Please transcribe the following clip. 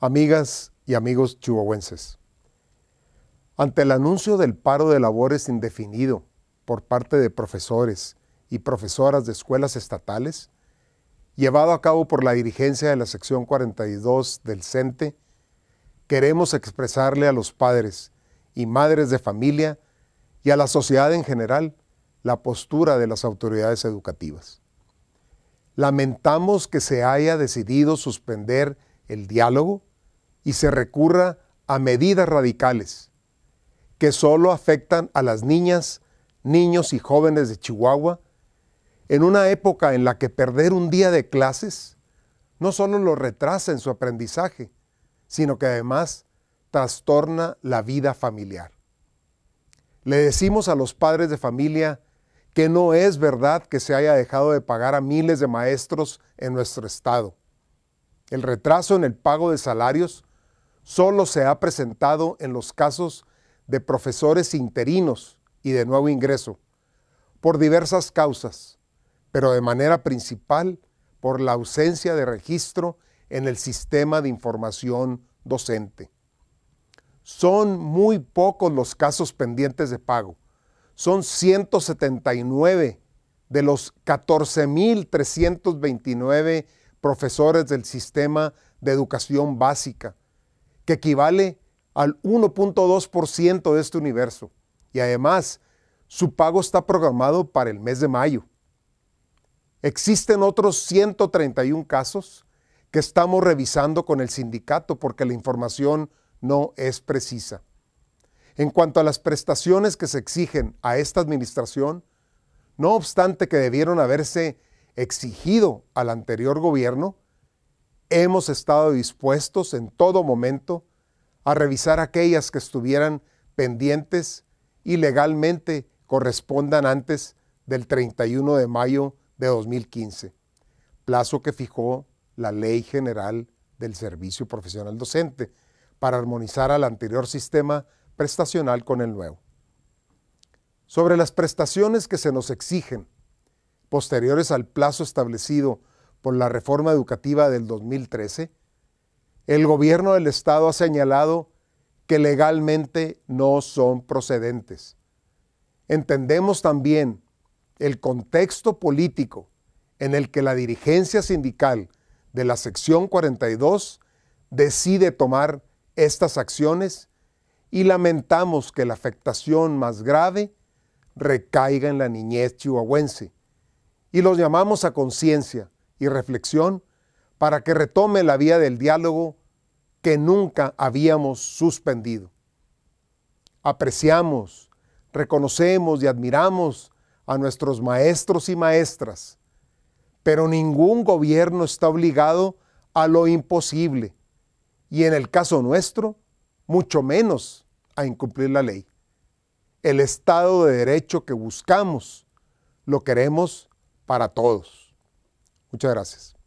Amigas y amigos chihuahuenses, ante el anuncio del paro de labores indefinido por parte de profesores y profesoras de escuelas estatales, llevado a cabo por la dirigencia de la sección 42 del CENTE, queremos expresarle a los padres y madres de familia y a la sociedad en general la postura de las autoridades educativas. Lamentamos que se haya decidido suspender el diálogo y se recurra a medidas radicales que solo afectan a las niñas, niños y jóvenes de Chihuahua, en una época en la que perder un día de clases no solo lo retrasa en su aprendizaje, sino que además trastorna la vida familiar. Le decimos a los padres de familia que no es verdad que se haya dejado de pagar a miles de maestros en nuestro estado. El retraso en el pago de salarios solo se ha presentado en los casos de profesores interinos y de nuevo ingreso, por diversas causas, pero de manera principal por la ausencia de registro en el sistema de información docente. Son muy pocos los casos pendientes de pago. Son 179 de los 14.329 profesores del sistema de educación básica que equivale al 1.2% de este universo. Y además, su pago está programado para el mes de mayo. Existen otros 131 casos que estamos revisando con el sindicato porque la información no es precisa. En cuanto a las prestaciones que se exigen a esta administración, no obstante que debieron haberse exigido al anterior gobierno, hemos estado dispuestos en todo momento a revisar aquellas que estuvieran pendientes y legalmente correspondan antes del 31 de mayo de 2015, plazo que fijó la Ley General del Servicio Profesional Docente para armonizar al anterior sistema prestacional con el nuevo. Sobre las prestaciones que se nos exigen, posteriores al plazo establecido por la reforma educativa del 2013, el gobierno del Estado ha señalado que legalmente no son procedentes. Entendemos también el contexto político en el que la dirigencia sindical de la sección 42 decide tomar estas acciones y lamentamos que la afectación más grave recaiga en la niñez chihuahuense y los llamamos a conciencia y reflexión para que retome la vía del diálogo que nunca habíamos suspendido. Apreciamos, reconocemos y admiramos a nuestros maestros y maestras, pero ningún gobierno está obligado a lo imposible y en el caso nuestro, mucho menos a incumplir la ley. El Estado de Derecho que buscamos lo queremos para todos. Muchas gracias.